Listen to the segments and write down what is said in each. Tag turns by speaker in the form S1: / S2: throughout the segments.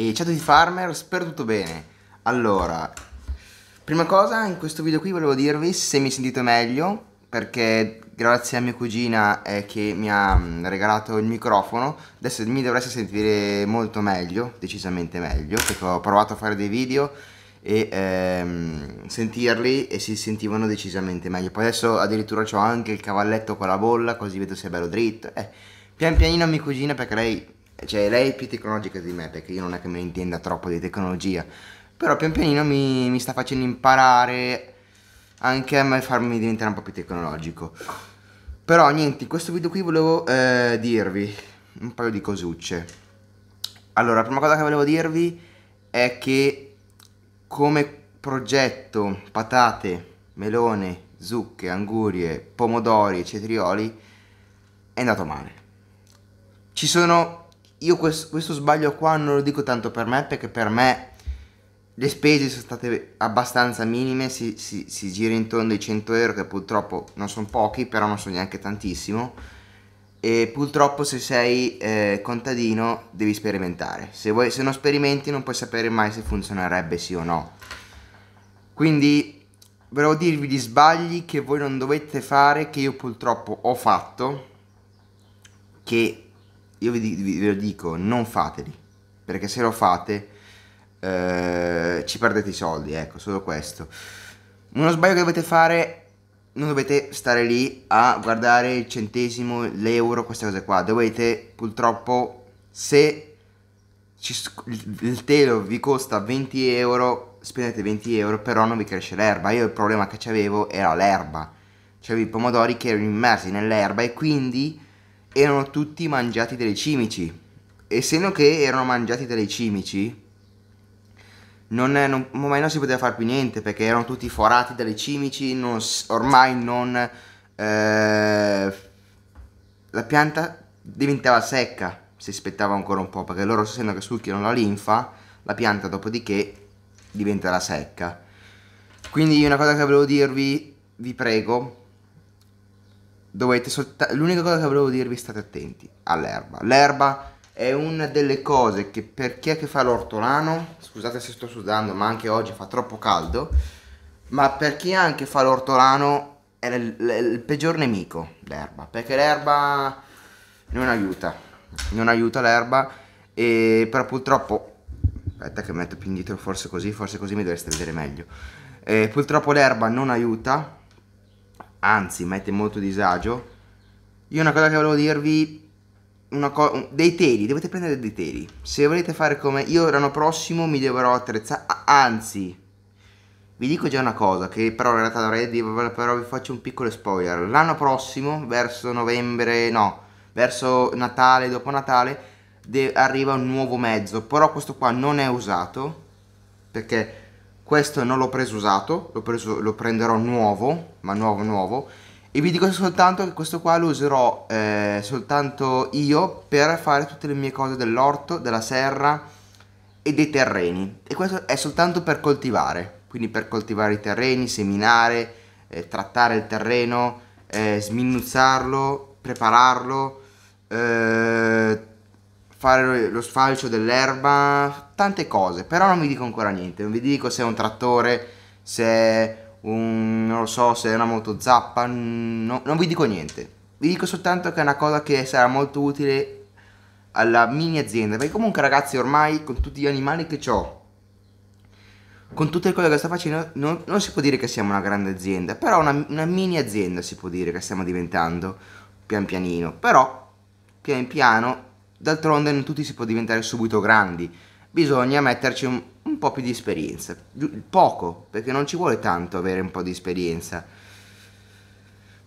S1: E ciao a tutti farmer, spero tutto bene. Allora, prima cosa in questo video qui volevo dirvi se mi sentite meglio, perché grazie a mia cugina eh, che mi ha mm, regalato il microfono, adesso mi dovreste sentire molto meglio, decisamente meglio, perché ho provato a fare dei video e ehm, sentirli e si sentivano decisamente meglio. Poi adesso addirittura ho anche il cavalletto con la bolla, così vedo se è bello dritto. Eh, pian pianino a mia cugina perché lei cioè lei è più tecnologica di me perché io non è che me ne intenda troppo di tecnologia, però pian pianino mi, mi sta facendo imparare anche a farmi diventare un po' più tecnologico. Però niente, in questo video qui volevo eh, dirvi un paio di cosucce. Allora, la prima cosa che volevo dirvi è che come progetto patate, melone, zucche, angurie, pomodori e cetrioli è andato male. Ci sono io questo, questo sbaglio qua non lo dico tanto per me perché per me le spese sono state abbastanza minime, si, si, si, gira intorno ai 100 euro che purtroppo non sono pochi, però non sono neanche tantissimo. E purtroppo se sei eh, contadino devi sperimentare, se, vuoi, se non sperimenti non puoi sapere mai se funzionerebbe sì o no. Quindi volevo dirvi gli sbagli che voi non dovete fare, che io purtroppo ho fatto, che io vi, vi, ve lo dico, non fateli, perché se lo fate eh, ci perdete i soldi, ecco, solo questo. Uno sbaglio che dovete fare, non dovete stare lì a guardare il centesimo, l'euro, queste cose qua, dovete purtroppo, se ci, il telo vi costa 20 euro, spendete 20 euro, però non vi cresce l'erba. Io il problema che avevo era l'erba, cioè i pomodori che erano immersi nell'erba e quindi erano tutti mangiati dalle cimici. Essendo che erano mangiati dalle cimici, non, non, ormai non si poteva fare più niente perché erano tutti forati dalle cimici, non, ormai non... Eh, la pianta diventava secca si aspettava ancora un po' perché loro essendo che succhiano la linfa, la pianta dopodiché diventerà secca. Quindi una cosa che volevo dirvi, vi prego, dovete soltanto... L'unica cosa che volevo dirvi state attenti all'erba. L'erba è una delle cose che per chi è che fa l'ortolano, scusate se sto sudando, ma anche oggi fa troppo caldo, ma per chi anche fa l'ortolano è il, il peggior nemico l'erba, perché l'erba non aiuta, non aiuta l'erba, e però purtroppo, aspetta che metto più indietro forse così, forse così mi dovreste vedere meglio, e purtroppo l'erba non aiuta anzi mette molto disagio. Io una cosa che volevo dirvi Co- dei teli, dovete prendere dei teli. Se volete fare come io l'anno prossimo mi dovrò attrezzare, anzi vi dico già una cosa che però in realtà dovrei dire, però vi faccio un piccolo spoiler. L'anno prossimo, verso novembre, no, verso Natale, dopo Natale de- arriva un nuovo mezzo, però questo qua non è usato perché questo non l'ho preso usato, l'ho preso, lo prenderò nuovo, ma nuovo nuovo, e vi dico soltanto che questo qua lo userò eh, soltanto io per fare tutte le mie cose dell'orto, della serra e dei terreni. E questo è soltanto per coltivare, quindi per coltivare i terreni, seminare, eh, trattare il terreno, eh, sminuzzarlo, prepararlo, eh, fare lo sfalcio dell'erba, tante cose, però non vi dico ancora niente, non vi dico se è un trattore, se è un, non lo so, se è una motozappa, no, non vi dico niente. Vi dico soltanto che è una cosa che sarà molto utile alla mini azienda, perché comunque ragazzi ormai con tutti gli animali che ho, con tutte le cose che sto facendo, non, non, si può dire che siamo una grande azienda, però una, una mini azienda si può dire che stiamo diventando, pian pianino, però pian piano D'altronde non tutti si può diventare subito grandi, bisogna metterci un, un po' più di esperienza, poco, perché non ci vuole tanto avere un po' di esperienza.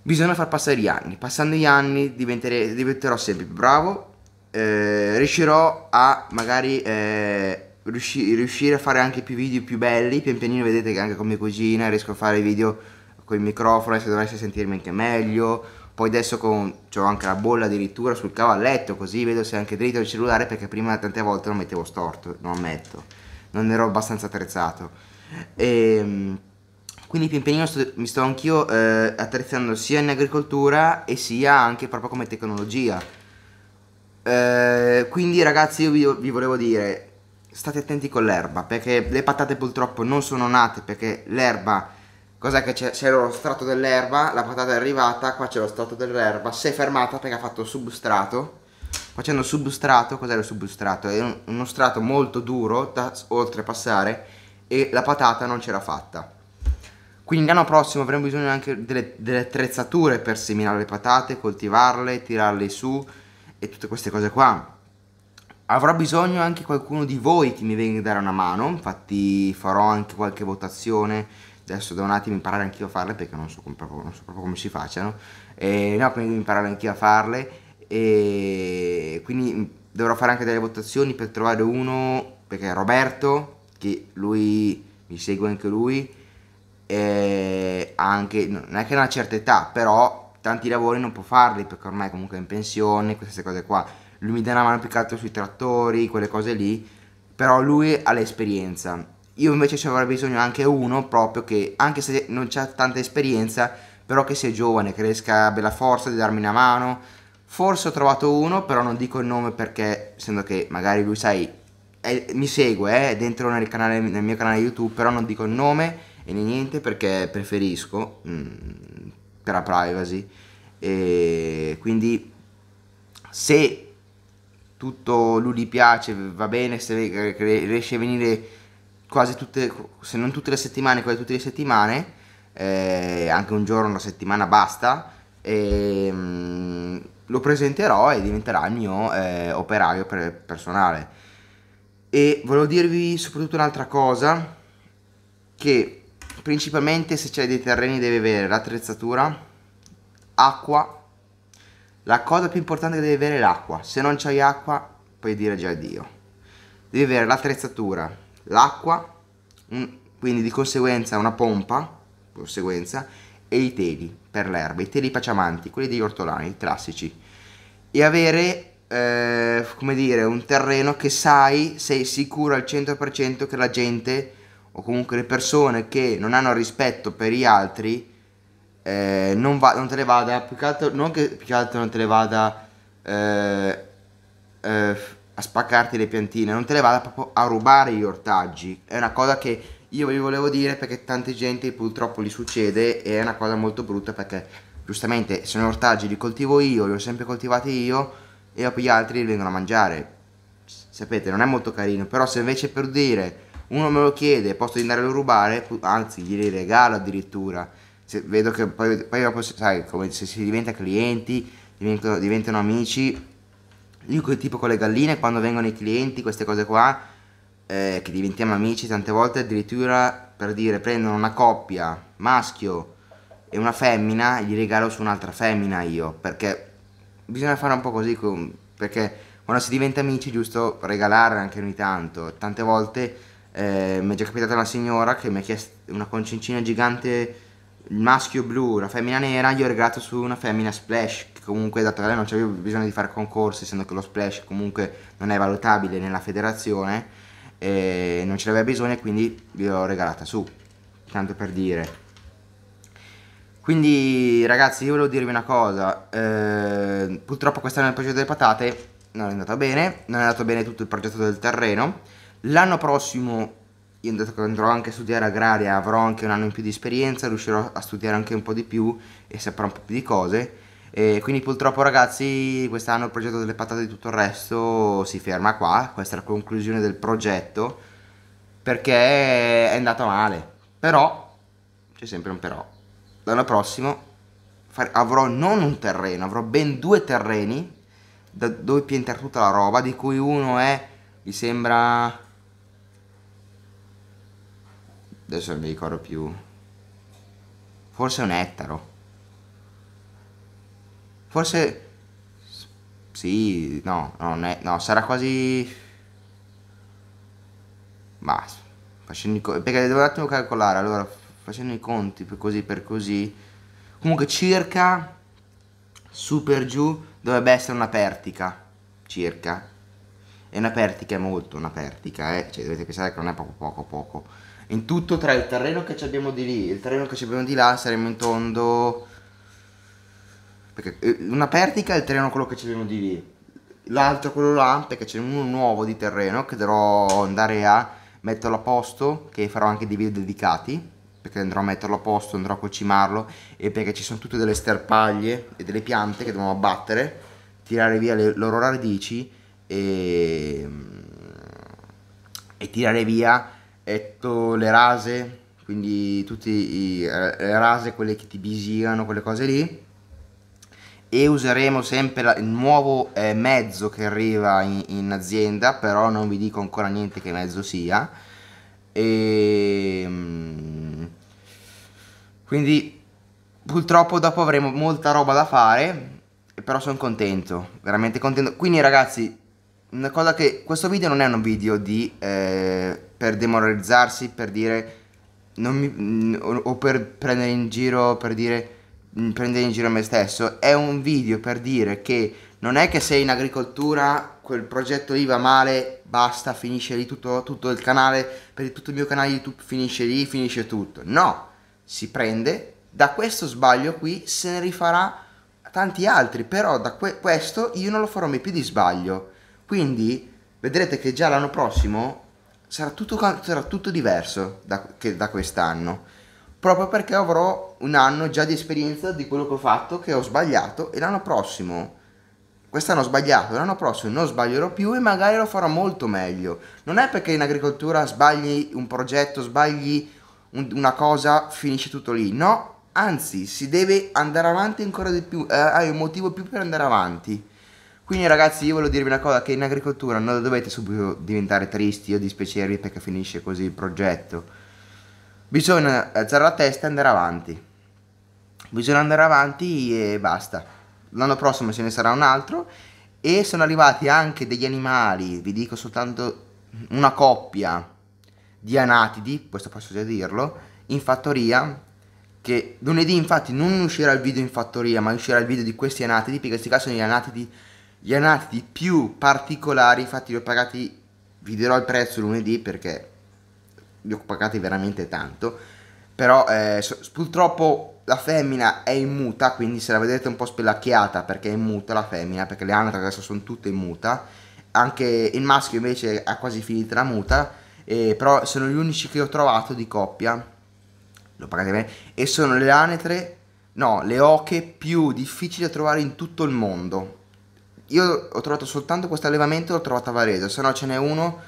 S1: Bisogna far passare gli anni, passando gli anni diventerò sempre più bravo, eh, riuscirò a magari eh, riusci, riuscire a fare anche più video più belli, pian pianino vedete che anche con mia cugina riesco a fare video con il microfono, se dovesse sentirmi anche meglio, poi adesso con, ho anche la bolla addirittura sul cavalletto, così vedo se è anche dritto il cellulare perché prima tante volte lo mettevo storto, non ammetto. Non ero abbastanza attrezzato. E, ehm, quindi pian pianino sto, mi sto anch'io eh, attrezzando sia in agricoltura e sia anche proprio come tecnologia. Eh, quindi ragazzi io vi, vi volevo dire, state attenti con l'erba perché le patate purtroppo non sono nate perché l'erba Cos'è che c'era lo strato dell'erba, la patata è arrivata, qua c'è lo strato dell'erba, si è fermata perché ha fatto substrato. Facendo substrato, cos'è lo substrato? È uno strato molto duro da oltrepassare e la patata non ce l'ha fatta. Quindi l'anno prossimo avremo bisogno anche delle, delle, attrezzature per seminare le patate, coltivarle, tirarle su e tutte queste cose qua. Avrò bisogno anche qualcuno di voi che mi venga a dare una mano, infatti farò anche qualche votazione adesso da un attimo imparare anch'io a farle perché non so, proprio, non so proprio come si facciano e no quindi devo imparare anch'io a farle e quindi dovrò fare anche delle votazioni per trovare uno perché Roberto che lui mi segue anche lui anche non è che ha una certa età però tanti lavori non può farli perché ormai comunque è in pensione queste cose qua lui mi dà una mano più che altro sui trattori quelle cose lì però lui ha l'esperienza io invece ci avrei bisogno anche uno proprio che, anche se non c'è tanta esperienza, però che sia giovane, che riesca a bella forza di darmi una mano. Forse ho trovato uno, però non dico il nome perché, essendo che magari lui, sai, è, mi segue, eh, è dentro nel, canale, nel, mio canale YouTube, però non dico il nome e niente perché preferisco, mh, mm, per la privacy. E quindi se tutto lui gli piace va bene se riesce a venire quasi tutte, se non tutte le settimane, quasi tutte le settimane, eh, anche un giorno, una settimana basta, e, ehm, mh, lo presenterò e diventerà il mio eh, operario per, personale. E volevo dirvi soprattutto un'altra cosa, che principalmente se c'è dei terreni deve avere l'attrezzatura, acqua, la cosa più importante che devi avere è l'acqua, se non c'hai acqua puoi dire già addio. Devi avere l'attrezzatura, l'acqua, mm, quindi di conseguenza una pompa, conseguenza, e i teli per l'erba, i teli paciamanti, quelli degli ortolani, i classici. E avere, eh, come dire, un terreno che sai, sei sicuro al 100% che la gente o comunque le persone che non hanno rispetto per gli altri eh, non, va, non te le vada, più che altro, non che più che altro non te le vada... Eh, eh, a spaccarti le piantine, non te le vada proprio a rubare gli ortaggi. È una cosa che io vi volevo dire perché tante gente purtroppo gli succede e è una cosa molto brutta perché giustamente sono non ortaggi li coltivo io, li ho sempre coltivati io e poi gli altri li vengono a mangiare. Sapete, non è molto carino, però se invece per dire uno me lo chiede, posso andarlo a rubare, anzi glieli regalo addirittura. Se vedo che poi, poi dopo, sai, come se si diventa clienti, diventano, diventano amici, io tipo con le galline quando vengono i clienti, queste cose qua, eh, che diventiamo amici tante volte, addirittura per dire prendono una coppia, maschio e una femmina, e gli regalo su un'altra femmina io, perché bisogna fare un po' così, perché quando si diventa amici è giusto regalare anche ogni tanto. Tante volte eh, mi è già capitata una signora che mi ha chiesto una concincina gigante il maschio blu, una femmina nera, io ho regalato su una femmina splash, che comunque dato che lei non c'avevo bisogno di fare concorsi, essendo che lo splash comunque non è valutabile nella federazione, e eh, non ce l'aveva bisogno e quindi vi l'ho regalata su, tanto per dire. Quindi ragazzi io volevo dirvi una cosa, eh, purtroppo quest'anno il progetto delle patate non è andato bene, non è andato bene tutto il progetto del terreno, l'anno prossimo io dato che andrò anche a studiare agraria, avrò anche un anno in più di esperienza, riuscirò a studiare anche un po' di più e saprò un po' più di cose. E quindi purtroppo ragazzi quest'anno il progetto delle patate e tutto il resto si ferma qua, questa è la conclusione del progetto perché è andata male. Però, c'è sempre un però, l'anno prossimo avrò non un terreno, avrò ben due terreni da dove piantare tutta la roba, di cui uno è, mi sembra adesso non mi ricordo più forse un ettaro forse sì no non è no sarà quasi ma facendo i conti perché devo un attimo calcolare allora facendo i conti per così per così comunque circa su per giù dovrebbe essere una pertica circa è una pertica, è molto una pertica, eh? cioè dovete pensare che non è poco poco poco. In tutto tra il terreno che abbiamo di lì e il terreno che abbiamo di là saremmo in tondo... Perché eh, una pertica è il terreno quello che abbiamo di lì. L'altro quello là, perché c'è uno nuovo di terreno che dovrò andare a metterlo a posto, che farò anche dei video dedicati perché andrò a metterlo a posto, andrò a cocimarlo e perché ci sono tutte delle sterpaglie e delle piante che dobbiamo abbattere, tirare via le loro radici e tirare via etto, le rase, quindi tutte eh, le rase, quelle che ti bisigano quelle cose lì. E useremo sempre il nuovo eh, mezzo che arriva in, in, azienda, però non vi dico ancora niente che mezzo sia. E, ehm, quindi purtroppo dopo avremo molta roba da fare, però sono contento, veramente contento. Quindi ragazzi una cosa che questo video non è un video di eh, per demoralizzarsi, per dire mi, o per prendere in giro, per dire prendere in giro me stesso, è un video per dire che non è che se in agricoltura quel progetto lì va male, basta, finisce lì tutto, tutto il canale, per tutto il mio canale YouTube finisce lì, finisce tutto. No, si prende, da questo sbaglio qui se ne rifarà tanti altri, però da que questo io non lo farò mai più di sbaglio quindi vedrete che già l'anno prossimo sarà tutto, sarà tutto diverso da, che da quest'anno, proprio perché avrò un anno già di esperienza di quello che ho fatto, che ho sbagliato e l'anno prossimo quest'anno ho sbagliato, l'anno prossimo non sbaglierò più e magari lo farò molto meglio. Non è perché in agricoltura sbagli un progetto, sbagli un, una cosa, finisce tutto lì. No, anzi, si deve andare avanti ancora di più, eh, hai un motivo più per andare avanti. Quindi ragazzi io voglio dirvi una cosa che in agricoltura non dovete subito diventare tristi o dispiacervi perché finisce così il progetto. Bisogna alzare la testa e andare avanti. Bisogna andare avanti e basta. L'anno prossimo ce ne sarà un altro e sono arrivati anche degli animali, vi dico soltanto una coppia di anatidi, questo posso già dirlo, in fattoria che lunedì infatti non uscirà il video in fattoria ma uscirà il video di questi anatidi perché in questi casi sono gli anatidi gli anatidi più particolari, infatti li ho pagati, vi dirò il prezzo lunedì perché li ho pagati veramente tanto, però eh, purtroppo la femmina è in muta, quindi se la vedete un po' spellacchiata perché è in muta la femmina, perché le anatre adesso sono tutte in muta, anche il maschio invece ha quasi finita la muta, eh, però sono gli unici che ho trovato di coppia, lo pagate bene, e sono le anatre, no, le oche più difficili da trovare in tutto il mondo, io ho trovato soltanto questo allevamento, l'ho trovato a Varese, se no ce n'è uno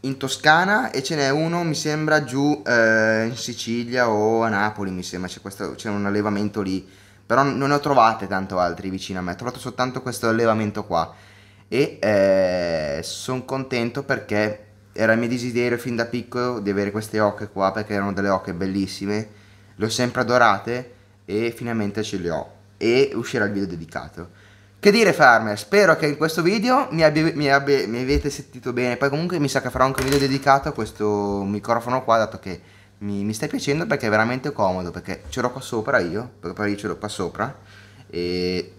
S1: in Toscana e ce n'è uno, mi sembra, giù eh, in Sicilia o a Napoli, mi sembra, c'è, questo, c'è un allevamento lì. Però non ne ho trovate tanto altri vicino a me, ho trovato soltanto questo allevamento qua. E eh, sono contento perché era il mio desiderio fin da piccolo di avere queste oche qua, perché erano delle oche bellissime. Le ho sempre adorate e finalmente ce le ho. E uscirà il video dedicato. Che dire farmer, spero che in questo video mi, abbia, mi, abbia, mi avete sentito bene, poi comunque mi sa che farò anche un video dedicato a questo microfono qua, dato che mi, mi sta piacendo perché è veramente comodo, perché ce l'ho qua sopra io, perché poi io ce l'ho qua sopra, e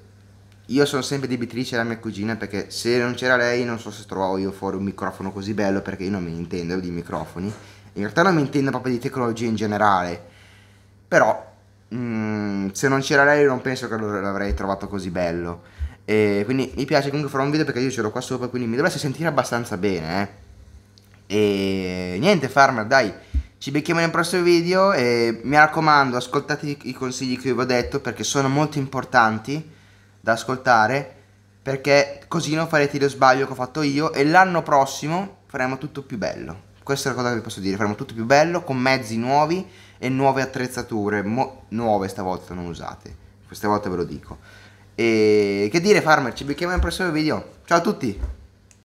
S1: io sono sempre debitrice alla mia cugina perché se non c'era lei non so se trovavo io fuori un microfono così bello perché io non mi intendo di microfoni, in realtà non mi intendo proprio di tecnologia in generale, però mm, se non c'era lei non penso che l'avrei trovato così bello. E quindi mi piace comunque farò un video perché io ce l'ho qua sopra, quindi mi dovreste sentire abbastanza bene. Eh. E niente farmer, dai, ci becchiamo nel prossimo video e mi raccomando ascoltate i consigli che vi ho detto perché sono molto importanti da ascoltare perché così non farete lo sbaglio che ho fatto io e l'anno prossimo faremo tutto più bello. Questa è la cosa che vi posso dire, faremo tutto più bello con mezzi nuovi e nuove attrezzature, nuove stavolta non usate, queste volte ve lo dico. E che dire farmer, ci becchiamo nel prossimo video. Ciao a tutti!